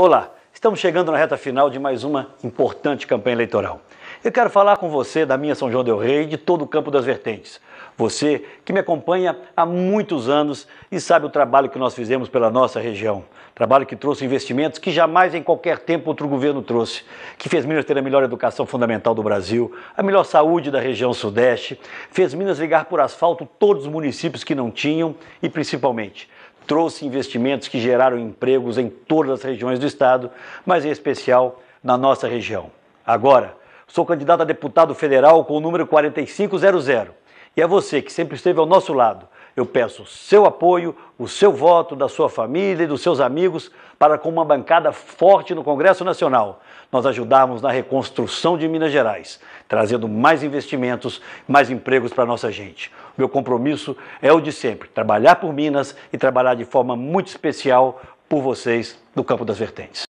Olá, estamos chegando na reta final de mais uma importante campanha eleitoral. Eu quero falar com você da minha São João Del Rei e de todo o campo das vertentes. Você que me acompanha há muitos anos e sabe o trabalho que nós fizemos pela nossa região. Trabalho que trouxe investimentos que jamais em qualquer tempo outro governo trouxe. Que fez Minas ter a melhor educação fundamental do Brasil, a melhor saúde da região Sudeste, fez Minas ligar por asfalto todos os municípios que não tinham e principalmente trouxe investimentos que geraram empregos em todas as regiões do Estado, mas em especial na nossa região. Agora, sou candidato a deputado federal com o número 4500 e a é você que sempre esteve ao nosso lado. Eu peço seu apoio, o seu voto, da sua família e dos seus amigos para, com uma bancada forte no Congresso Nacional, nós ajudarmos na reconstrução de Minas Gerais, trazendo mais investimentos, mais empregos para a nossa gente. Meu compromisso é o de sempre: trabalhar por Minas e trabalhar de forma muito especial por vocês no campo das vertentes.